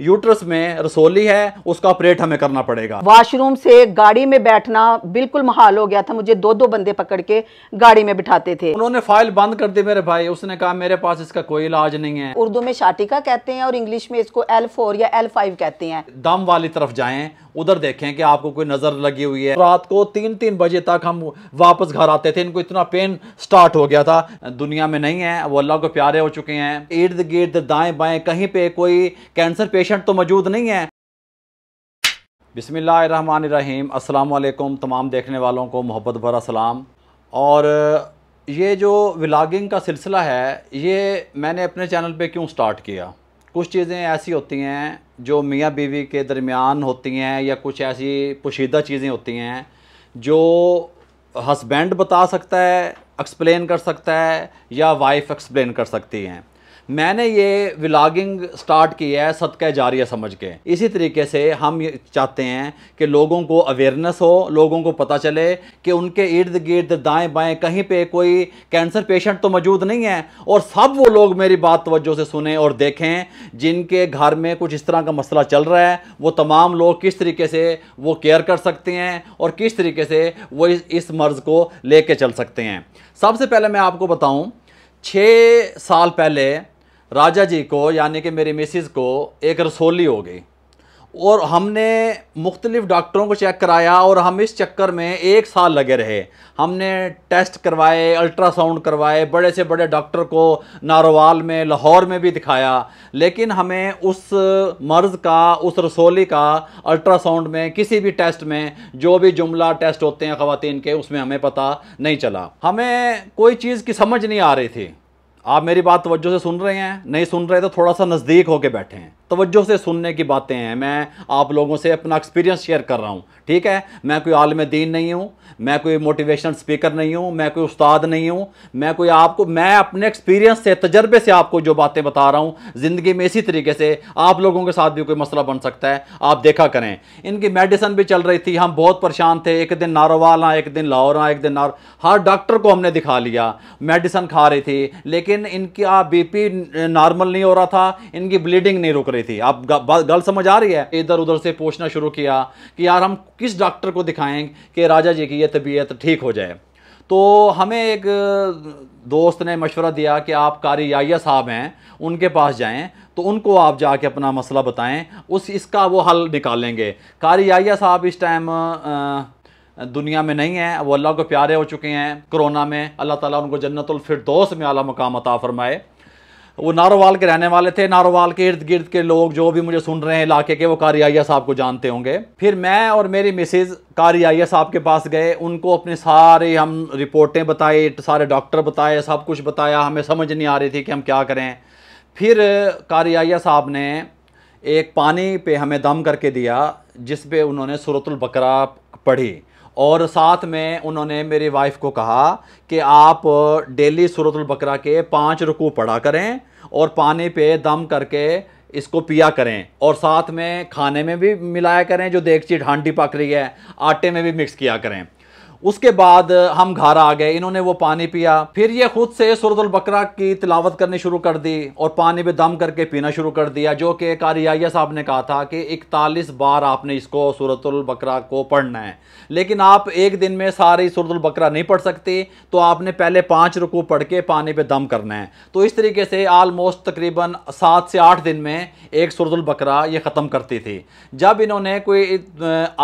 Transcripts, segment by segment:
uterus में रसोली है उसका ऑपरेट हमें करना पड़ेगा वॉशरूम से गाड़ी में बैठना बिल्कुल महाल हो गया था मुझे दो दो बंदे पकड़ के गाड़ी में बिठाते थे उन्होंने फाइल बंद कर दी मेरे भाई उसने कहा मेरे पास इसका कोई इलाज नहीं है उर्दू में शाटिका कहते हैं और इंग्लिश में इसको एल या एल कहते हैं दम वाली तरफ जाए उधर देखें कि आपको कोई नजर लगी हुई है रात को तीन तीन बजे तक हम वापस घर आते थे इनको इतना पेन स्टार्ट हो गया था दुनिया में नहीं है वो अल्लाह को प्यारे हो चुके हैं इर्द गिर्द दाएं बाएं कहीं पे कोई कैंसर पेशेंट पेशेंट तो मौजूद नहीं है बिसमीम अल्लाम तमाम देखने वालों को मोहब्बत भरा सलाम और ये जो व्लागिंग का सिलसिला है ये मैंने अपने चैनल पे क्यों स्टार्ट किया कुछ चीज़ें ऐसी होती हैं जो मियाँ बीवी के दरमियान होती हैं या कुछ ऐसी पोशीदा चीज़ें होती हैं जो हस्बैंड बता सकता है एक्सप्लेन कर सकता है या वाइफ एक्सप्लेन कर सकती हैं मैंने ये व्लागिंग स्टार्ट की है सदका जारिया समझ के इसी तरीके से हम चाहते हैं कि लोगों को अवेयरनेस हो लोगों को पता चले कि उनके इर्द गिर्द दाएं बाएं कहीं पे कोई कैंसर पेशेंट तो मौजूद नहीं है और सब वो लोग मेरी बात तवज्जो से सुने और देखें जिनके घर में कुछ इस तरह का मसला चल रहा है वो तमाम लोग किस तरीके से वो केयर कर सकते हैं और किस तरीके से वो इस, इस मर्ज़ को ले कर चल सकते हैं सबसे पहले मैं आपको बताऊँ छः साल पहले राजा जी को यानी कि मेरी मिसिज़ को एक रसोली हो गई और हमने मुख्तलिफ़ डॉक्टरों को चेक कराया और हम इस चक्कर में एक साल लगे रहे हमने टेस्ट करवाए अल्ट्रासाउंड करवाए बड़े से बड़े डॉक्टर को नारोवाल में लाहौर में भी दिखाया लेकिन हमें उस मर्ज़ का उस रसोली का अल्ट्रासाउंड में किसी भी टेस्ट में जो भी जुमला टेस्ट होते हैं ख़वान के उसमें हमें पता नहीं चला हमें कोई चीज़ की समझ नहीं आ रही थी आप मेरी बात तवज्जो से सुन रहे हैं नहीं सुन रहे तो थोड़ा सा नज़दीक होके बैठे हैं तवज्जो से सुनने की बातें हैं मैं आप लोगों से अपना एक्सपीरियंस शेयर कर रहा हूँ ठीक है मैं कोई आलम दीन नहीं हूँ मैं कोई मोटिवेशन स्पीकर नहीं हूँ मैं कोई उस्ताद नहीं हूँ मैं कोई आपको मैं अपने एक्सपीरियंस से तजर्बे से आपको जो बातें बता रहा हूँ ज़िंदगी में इसी तरीके से आप लोगों के साथ भी कोई मसला बन सकता है आप देखा करें इनकी मेडिसन भी चल रही थी हम बहुत परेशान थे एक दिन नारोवाल आ एक दिन लाहौर आ एक दिन नार हर डॉक्टर को हमने दिखा लिया मेडिसन खा रही थी लेकिन इनका पी नॉर्मल नहीं हो रहा था इनकी ब्लीडिंग नहीं रुक रही थी आप गल समझ आ रही है इधर उधर से पूछना शुरू किया कि यार हम किस डॉक्टर को दिखाएं कि राजा जी की ये तबीयत ठीक हो जाए तो हमें एक दोस्त ने मशवरा दिया कि आप कारी याया साहब हैं उनके पास जाएं तो उनको आप जाके अपना मसला बताएं उस इसका वो हल निकालेंगे कारी याया साहब इस टाइम दुनिया में नहीं है वो अल्लाह को प्यारे हो चुके हैं कोरोना में अल्लाह ताला उनको जन्नतुल फिरदौस में आला मकाम अता फरमाए वो नारोवाल के रहने वाले थे नारोवाल के इर्द गिर्द के लोग जो भी मुझे सुन रहे हैं इलाके के वो कारियाइया साहब को जानते होंगे फिर मैं और मेरी मिसेज कारियाइया साहब के पास गए उनको अपने सारे हम रिपोर्टें बताई सारे डॉक्टर बताए सब कुछ बताया हमें समझ नहीं आ रही थी कि हम क्या करें फिर कारियाइया साहब ने एक पानी पे हमें दम करके दिया जिस पे उन्होंने सूरतुल बकरा पढ़ी और साथ में उन्होंने मेरी वाइफ को कहा कि आप डेली सूरतुल बकरा के पांच रुकू पढ़ा करें और पानी पे दम करके इसको पिया करें और साथ में खाने में भी मिलाया करें जो देखची ढांडी पक रही है आटे में भी मिक्स किया करें उसके बाद हम घर आ गए इन्होंने वो पानी पिया फिर ये खुद से सूरत बकरा की तिलावत करनी शुरू कर दी और पानी भी दम करके पीना शुरू कर दिया जो कि कारिया साहब ने कहा था कि इकतालीस बार आपने इसको सूरत बकरा को पढ़ना है लेकिन आप एक दिन में सारी सूरत बकरा नहीं पढ़ सकती तो आपने पहले पाँच रुकू पढ़ के पानी पर दम करना है तो इस तरीके से आलमोस्ट तकरीबन सात से आठ दिन में एक सूरत बकरा ये ख़त्म करती थी जब इन्होंने कोई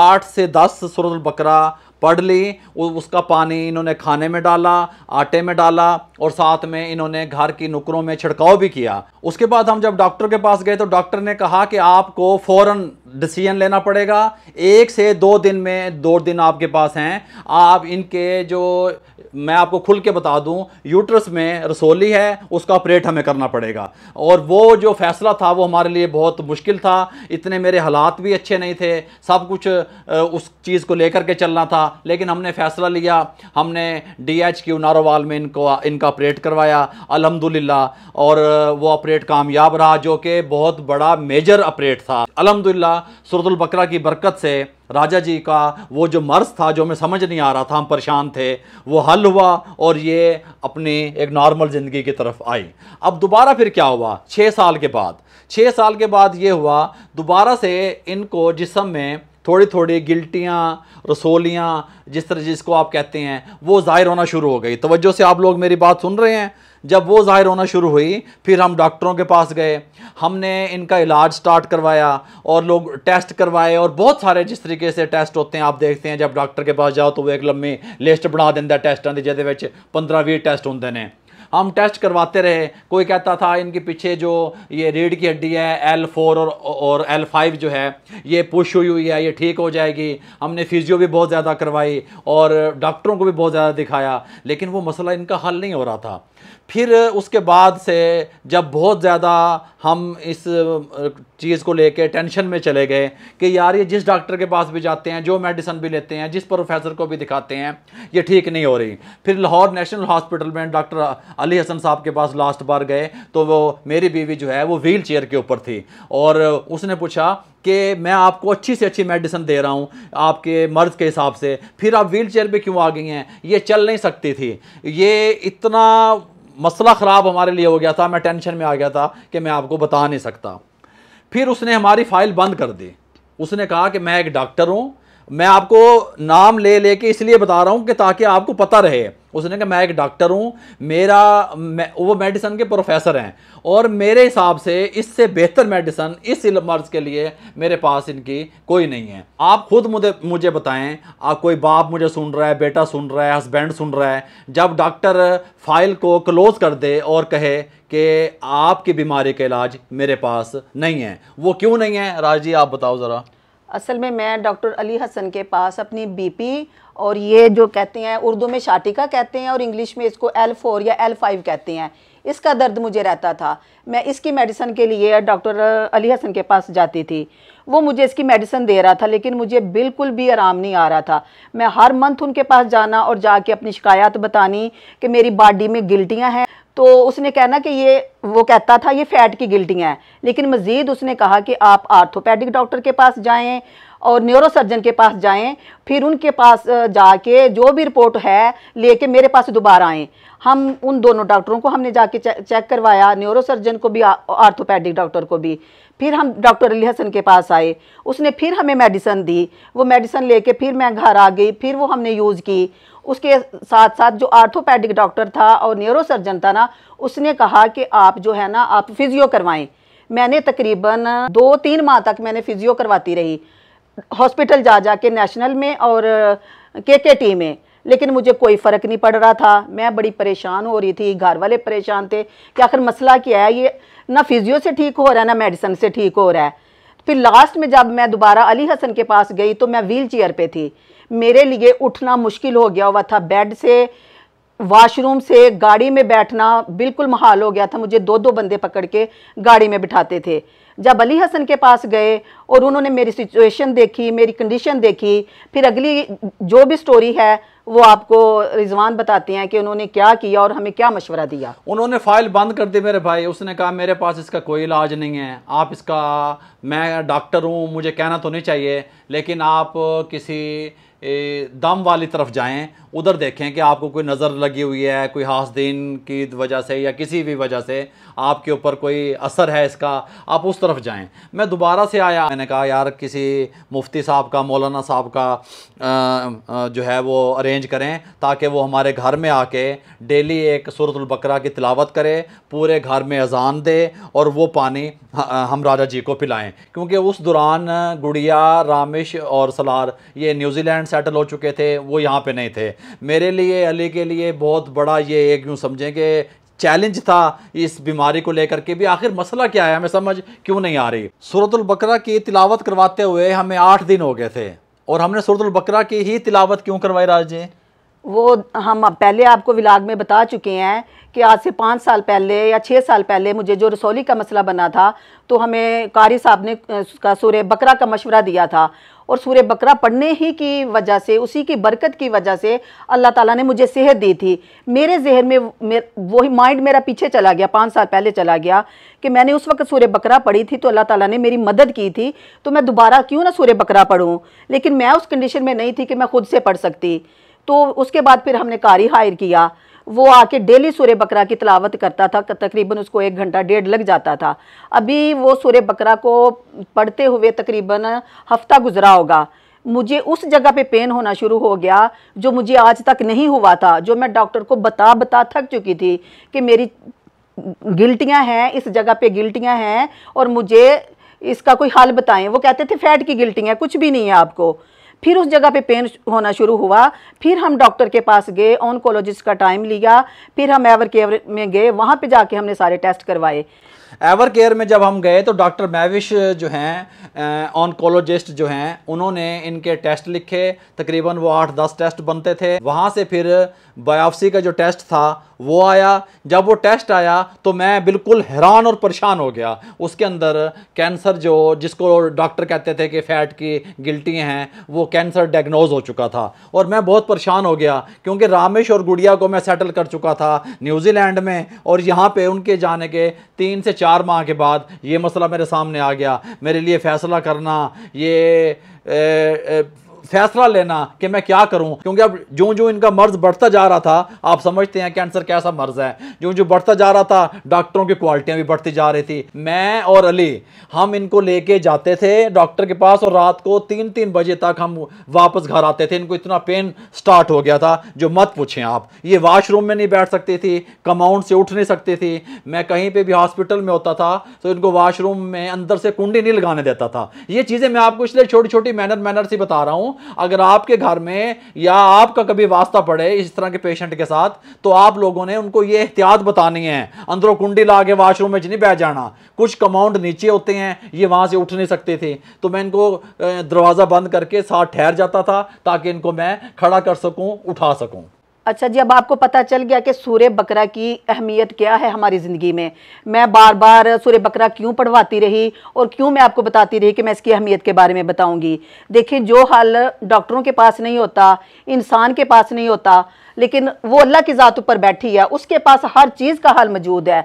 आठ से दस सूरत बकरा पढ़ ली उसका पानी इन्होंने खाने में डाला आटे में डाला और साथ में इन्होंने घर की नुकरों में छिड़काव भी किया उसके बाद हम जब डॉक्टर के पास गए तो डॉक्टर ने कहा कि आपको फ़ौरन डिसीजन लेना पड़ेगा एक से दो दिन में दो दिन आपके पास हैं आप इनके जो मैं आपको खुल के बता दूं यूट्रस में रसोली है उसका ऑपरेट हमें करना पड़ेगा और वो जो फैसला था वो हमारे लिए बहुत मुश्किल था इतने मेरे हालात भी अच्छे नहीं थे सब कुछ उस चीज़ को लेकर के चलना था लेकिन हमने फैसला लिया हमने डी एच क्यू नारोवाल में इनको इनका ऑपरेट करवाया अलहमदिल्ला और वो ऑपरेट कामयाब रहा जो कि बहुत बड़ा मेजर ऑपरेट था अलहमदिल्ला सूरतुल बकरा की बरकत से राजा जी का वो जो मर्ज था जो हमें समझ नहीं आ रहा था हम परेशान थे वो हल हुआ और ये अपनी एक नॉर्मल ज़िंदगी की तरफ आई अब दोबारा फिर क्या हुआ छः साल के बाद छः साल के बाद ये हुआ दोबारा से इनको जिसम में थोड़ी थोड़ी गिल्टियाँ रसोलियाँ जिस तरह जिसको आप कहते हैं वो ज़ाहिर होना शुरू हो गई तोज्जो से आप लोग मेरी बात सुन रहे हैं जब वो ज़ाहिर होना शुरू हुई फिर हम डॉक्टरों के पास गए हमने इनका इलाज स्टार्ट करवाया और लोग टेस्ट करवाए और बहुत सारे जिस तरीके से टेस्ट होते हैं आप देखते हैं जब डॉक्टर के पास जाओ तो वो एक लम्मी लिस्ट बना दिंदा टेस्टां की जिहदे पंद्रह भी टेस्ट होंगे ने हम टेस्ट करवाते रहे कोई कहता था इनके पीछे जो ये रीढ़ की हड्डी है एल फोर और और एल फाइव जो है ये पुश हुई हुई है ये ठीक हो जाएगी हमने फिजियो भी बहुत ज़्यादा करवाई और डॉक्टरों को भी बहुत ज़्यादा दिखाया लेकिन वो मसला इनका हल नहीं हो रहा था फिर उसके बाद से जब बहुत ज़्यादा हम इस चीज़ को लेके टेंशन में चले गए कि यार ये जिस डॉक्टर के पास भी जाते हैं जो मेडिसन भी लेते हैं जिस प्रोफेसर को भी दिखाते हैं ये ठीक नहीं हो रही फिर लाहौर नेशनल हॉस्पिटल में डॉक्टर अली हसन साहब के पास लास्ट बार गए तो वो मेरी बीवी जो है वो व्हील चेयर के ऊपर थी और उसने पूछा कि मैं आपको अच्छी से अच्छी मेडिसिन दे रहा हूँ आपके मर्ज़ के हिसाब से फिर आप व्हील चेयर पर क्यों आ गई हैं ये चल नहीं सकती थी ये इतना मसला ख़राब हमारे लिए हो गया था मैं टेंशन में आ गया था कि मैं आपको बता नहीं सकता फिर उसने हमारी फ़ाइल बंद कर दी उसने कहा कि मैं एक डॉक्टर हूँ मैं आपको नाम ले लेके इसलिए बता रहा हूँ कि ताकि आपको पता रहे उसने कहा मैं एक डॉक्टर हूँ मेरा मैं, वो मेडिसन के प्रोफेसर हैं और मेरे हिसाब से इससे बेहतर मेडिसन इस मर्ज के लिए मेरे पास इनकी कोई नहीं है आप खुद मुझे मुझे बताएं आप कोई बाप मुझे सुन रहा है बेटा सुन रहा है हस्बैंड सुन रहा है जब डॉक्टर फाइल को क्लोज कर दे और कहे कि आपकी बीमारी का इलाज मेरे पास नहीं है वो क्यों नहीं है राज जी आप बताओ ज़रा असल में मैं डॉक्टर अली हसन के पास अपनी बीपी और ये जो कहते हैं उर्दू में शाटिका कहते हैं और इंग्लिश में इसको एल फोर या एल फाइव कहते हैं इसका दर्द मुझे रहता था मैं इसकी मेडिसिन के लिए डॉक्टर अली हसन के पास जाती थी वो मुझे इसकी मेडिसिन दे रहा था लेकिन मुझे बिल्कुल भी आराम नहीं आ रहा था मैं हर मंथ उनके पास जाना और जाके अपनी शिकायत बतानी कि मेरी बॉडी में गिल्टियाँ हैं तो उसने कहना कि ये वो कहता था ये फ़ैट की गिल्टियाँ हैं लेकिन मज़ीद उसने कहा कि आप आर्थोपैडिक डॉक्टर के पास जाएं और न्यूरोसर्जन के पास जाएं फिर उनके पास जाके जो भी रिपोर्ट है लेके मेरे पास दोबारा आएँ हम उन दोनों डॉक्टरों को हमने जाके चेक करवाया न्यूरोसर्जन को भी आर्थोपैडिक डॉक्टर को भी फिर हम डॉक्टर अली हसन के पास आए उसने फिर हमें मेडिसन दी वो मेडिसन लेके फिर मैं घर आ गई फिर वो हमने यूज़ की उसके साथ साथ जो आर्थोपैडिक डॉक्टर था और न्यूरो सर्जन था ना उसने कहा कि आप जो है ना आप फिजियो करवाएं मैंने तकरीबन दो तीन माह तक मैंने फिजियो करवाती रही हॉस्पिटल जा जा के नेशनल में और के के टी में लेकिन मुझे कोई फ़र्क नहीं पड़ रहा था मैं बड़ी परेशान हो रही थी घर वाले परेशान थे कि आखिर मसला क्या है ये ना फिजियो से ठीक हो रहा है ना मेडिसिन से ठीक हो रहा है फिर लास्ट में जब मैं दोबारा अली हसन के पास गई तो मैं व्हील चेयर पर थी मेरे लिए उठना मुश्किल हो गया हुआ था बेड से वॉशरूम से गाड़ी में बैठना बिल्कुल महाल हो गया था मुझे दो दो बंदे पकड़ के गाड़ी में बिठाते थे जब अली हसन के पास गए और उन्होंने मेरी सिचुएशन देखी मेरी कंडीशन देखी फिर अगली जो भी स्टोरी है वो आपको रिजवान बताते हैं कि उन्होंने क्या किया और हमें क्या मशवरा दिया उन्होंने फाइल बंद कर दी मेरे भाई उसने कहा मेरे पास इसका कोई इलाज नहीं है आप इसका मैं डॉक्टर हूँ मुझे कहना तो नहीं चाहिए लेकिन आप किसी दम वाली तरफ जाएं उधर देखें कि आपको कोई नज़र लगी हुई है कोई दिन की वजह से या किसी भी वजह से आपके ऊपर कोई असर है इसका आप उस तरफ जाएं मैं दोबारा से आया मैंने कहा यार किसी मुफ्ती साहब का मौलाना साहब का आ, आ, जो है वो अरेंज करें ताकि वो हमारे घर में आके डेली एक सूरतुलबकरा की तिलावत करे पूरे घर में अजान दे और वो पानी हम राजा जी को पिलाएँ क्योंकि उस दौरान गुड़िया रामिश और सलार ये न्यूजीलैंड सेटल हो चुके थे वो यहाँ पे नहीं थे मेरे लिए अली के लिए बहुत बड़ा ये एक यूँ समझें कि चैलेंज था इस बीमारी को लेकर के भी आखिर मसला क्या है हमें समझ क्यों नहीं आ रही सूरतुल बकरा की तिलावत करवाते हुए हमें आठ दिन हो गए थे और हमने सूरतुल बकरा की ही तिलावत क्यों करवाई राजे वो हम पहले आपको विलाग में बता चुके हैं कि आज से पाँच साल पहले या छः साल पहले मुझे जो रसौली का मसला बना था तो हमें कारी साहब ने उसका सूर्य बकरा का मशवरा दिया था और सूर्य बकरा पढ़ने ही की वजह से उसी की बरकत की वजह से अल्लाह ताला ने मुझे सेहत दी थी मेरे जहन में मेर, वही माइंड मेरा पीछे चला गया पाँच साल पहले चला गया कि मैंने उस वक्त सूर्य बकरा पढ़ी थी तो अल्लाह ताला ने मेरी मदद की थी तो मैं दोबारा क्यों ना सूर्य बकरा पढ़ूँ लेकिन मैं उस कंडीशन में नहीं थी कि मैं खुद से पढ़ सकती तो उसके बाद फिर हमने कारी हायर किया वो आके डेली सूर्य बकरा की तलावत करता था तकरीबन उसको एक घंटा डेढ़ लग जाता था अभी वो सूर्य बकरा को पढ़ते हुए तकरीबन हफ्ता गुजरा होगा मुझे उस जगह पे पेन होना शुरू हो गया जो मुझे आज तक नहीं हुआ था जो मैं डॉक्टर को बता बता थक चुकी थी कि मेरी गिल्टियाँ हैं इस जगह पे गिल्टियाँ हैं और मुझे इसका कोई हल बताएं वो कहते थे फैट की गिल्टियाँ कुछ भी नहीं है आपको फिर उस जगह पे पेन होना शुरू हुआ फिर हम डॉक्टर के पास गए ऑनकोलॉजिस्ट का टाइम लिया फिर हम एवर केयर में गए वहाँ पे जाके हमने सारे टेस्ट करवाए एवर केयर में जब हम गए तो डॉक्टर मैविश जो हैं ऑनकोलोजिस्ट जो हैं उन्होंने इनके टेस्ट लिखे तकरीबन वो आठ दस टेस्ट बनते थे वहाँ से फिर बायोप्सी का जो टेस्ट था वो आया जब वो टेस्ट आया तो मैं बिल्कुल हैरान और परेशान हो गया उसके अंदर कैंसर जो जिसको डॉक्टर कहते थे कि फैट की गिल्टी हैं वो कैंसर डायग्नोज हो चुका था और मैं बहुत परेशान हो गया क्योंकि रामेश और गुड़िया को मैं सेटल कर चुका था न्यूजीलैंड में और यहाँ पे उनके जाने के तीन से चार माह के बाद ये मसला मेरे सामने आ गया मेरे लिए फ़ैसला करना ये फैसला लेना कि मैं क्या करूं क्योंकि अब जो जो इनका मर्ज बढ़ता जा रहा था आप समझते हैं कैंसर कैसा मर्ज है जो जो बढ़ता जा रहा था डॉक्टरों की क्वालिटियां भी बढ़ती जा रही थी मैं और अली हम इनको लेके जाते थे डॉक्टर के पास और रात को तीन तीन बजे तक हम वापस घर आते थे इनको इतना पेन स्टार्ट हो गया था जो मत पूछें आप ये वाशरूम में नहीं बैठ सकती थी कमाउंड से उठ नहीं सकती थी मैं कहीं पर भी हॉस्पिटल में होता था तो इनको वाशरूम में अंदर से कुंडी नहीं लगाने देता था ये चीज़ें मैं आपको इसलिए छोटी छोटी मैनर मैनर से बता रहा हूँ अगर आपके घर में या आपका कभी वास्ता पड़े इस तरह के पेशेंट के साथ तो आप लोगों ने उनको ये एहतियात बतानी है अंदरों कुंडी ला के वाशरूम में नहीं बह जाना कुछ कमाउंड नीचे होते हैं ये वहाँ से उठ नहीं सकते थे तो मैं इनको दरवाज़ा बंद करके साथ ठहर जाता था ताकि इनको मैं खड़ा कर सकूँ उठा सकूँ अच्छा जी अब आपको पता चल गया कि सूर्य बकरा की अहमियत क्या है हमारी ज़िंदगी में मैं बार बार सूर्य बकरा क्यों पढ़वाती रही और क्यों मैं आपको बताती रही कि मैं इसकी अहमियत के बारे में बताऊंगी देखिए जो हाल डॉक्टरों के पास नहीं होता इंसान के पास नहीं होता लेकिन वो अल्लाह की ज़ात ऊपर बैठी है उसके पास हर चीज़ का हाल मौजूद है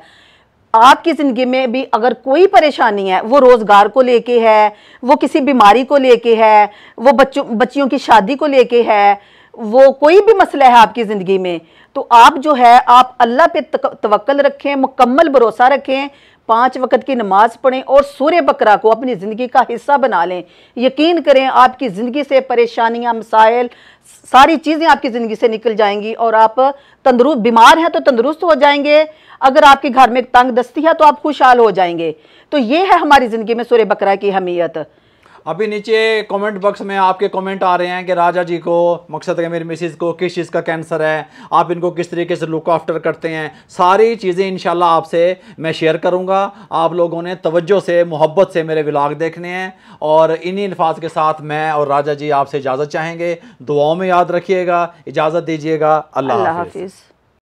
आपकी ज़िंदगी में भी अगर कोई परेशानी है वो रोज़गार को लेके है वो किसी बीमारी को लेके है वो बच्चों बच्चियों की शादी को लेके है वो कोई भी मसला है आपकी ज़िंदगी में तो आप जो है आप अल्लाह पे तवक्ल रखें मुकम्मल भरोसा रखें पाँच वक्त की नमाज पढ़ें और सूर्य बकरा को अपनी ज़िंदगी का हिस्सा बना लें यकीन करें आपकी ज़िंदगी से परेशानियां मसाइल सारी चीज़ें आपकी ज़िंदगी से निकल जाएंगी और आप तंदुरुस्त बीमार हैं तो तंदुरुस्त हो जाएंगे अगर आपके घर में तंग दस्ती है तो आप खुशहाल हो जाएंगे तो ये है हमारी ज़िंदगी में सूर्य बकरा की अहमियत अभी नीचे कमेंट बॉक्स में आपके कमेंट आ रहे हैं कि राजा जी को मकसद के मेरी मिसिज को किस चीज़ का कैंसर है आप इनको किस तरीके से लुक आफ्टर करते हैं सारी चीज़ें इन आपसे मैं शेयर करूँगा आप लोगों ने तवज्जो से मोहब्बत से मेरे व्लाग देखने हैं और इन्हीं अल्फाज के साथ मैं और राजा जी आपसे इजाज़त चाहेंगे दुआओं में याद रखिएगा इजाज़त दीजिएगा अल्लाह हाफिज़